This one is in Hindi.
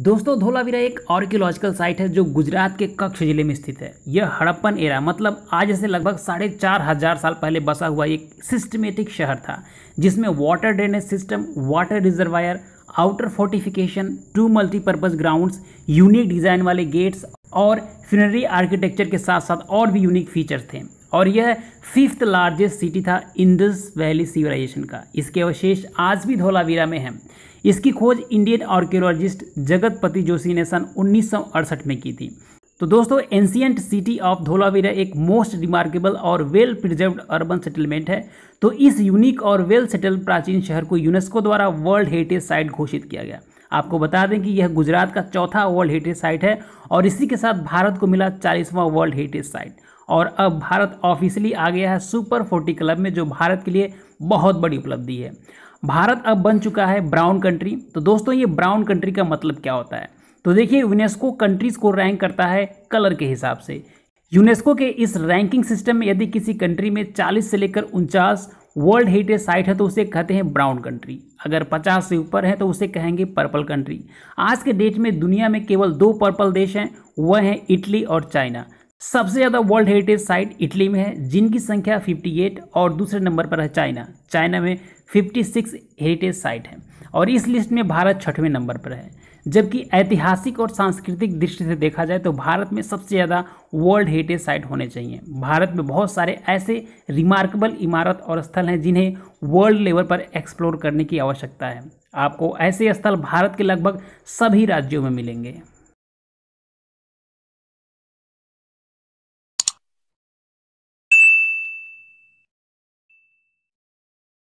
दोस्तों धोलावीरा एक आर्कियोलॉजिकल साइट है जो गुजरात के कक्ष जिले में स्थित है यह हड़प्पन एरा मतलब आज से लगभग साढ़े चार हजार साल पहले बसा हुआ एक सिस्टमेटिक शहर था जिसमें water drainage system water reservoir outer fortification to multipurpose grounds unique design वाले गेट्स और फिनरी आर्किटेक्चर के साथ साथ और भी यूनिक फीचर्स थे और यह फिफ्थ लार्जेस्ट सिटी था इंडस वैली सिविलाइजेशन का इसके अवशेष आज भी धोलावीरा में हैं इसकी खोज इंडियन आर्क्योलॉजिस्ट जगतपति जोशी ने सन उन्नीस में की थी तो दोस्तों एंशियंट सिटी ऑफ धोलावीरा एक मोस्ट रिमार्केबल और वेल प्रिजर्व्ड अर्बन सेटलमेंट है तो इस यूनिक और वेल सेटल्ड प्राचीन शहर को यूनेस्को द्वारा वर्ल्ड हेरिटेज साइट घोषित किया गया आपको बता दें कि यह गुजरात का चौथा वर्ल्ड हेरिटेज साइट है और इसी के साथ भारत को मिला चालीसवां वर्ल्ड हेरिटेज साइट और अब भारत ऑफिशियली आ गया है सुपर फोर्टी क्लब में जो भारत के लिए बहुत बड़ी उपलब्धि है भारत अब बन चुका है ब्राउन कंट्री तो दोस्तों ये ब्राउन कंट्री का मतलब क्या होता है तो देखिए यूनेस्को कंट्रीज़ को रैंक करता है कलर के हिसाब से यूनेस्को के इस रैंकिंग सिस्टम में यदि किसी कंट्री में 40 से लेकर उनचास वर्ल्ड हेरिटेज साइट है तो उसे कहते हैं ब्राउन कंट्री अगर 50 से ऊपर है तो उसे कहेंगे पर्पल कंट्री आज के डेट में दुनिया में केवल दो पर्पल देश हैं वह हैं इटली और चाइना सबसे ज़्यादा वर्ल्ड हेरिटेज साइट इटली में है जिनकी संख्या 58 और दूसरे नंबर पर है चाइना चाइना में 56 हेरिटेज साइट हैं और इस लिस्ट में भारत छठवें नंबर पर है जबकि ऐतिहासिक और सांस्कृतिक दृष्टि से देखा जाए तो भारत में सबसे ज़्यादा वर्ल्ड हेरिटेज साइट होने चाहिए भारत में बहुत सारे ऐसे रिमार्केबल इमारत और स्थल हैं जिन्हें वर्ल्ड लेवल पर एक्सप्लोर करने की आवश्यकता है आपको ऐसे स्थल भारत के लगभग सभी राज्यों में मिलेंगे